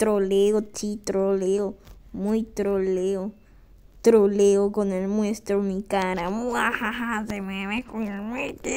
Troleo, sí, troleo. Muy troleo. Troleo con el muestro mi cara. se me ve con el muestro.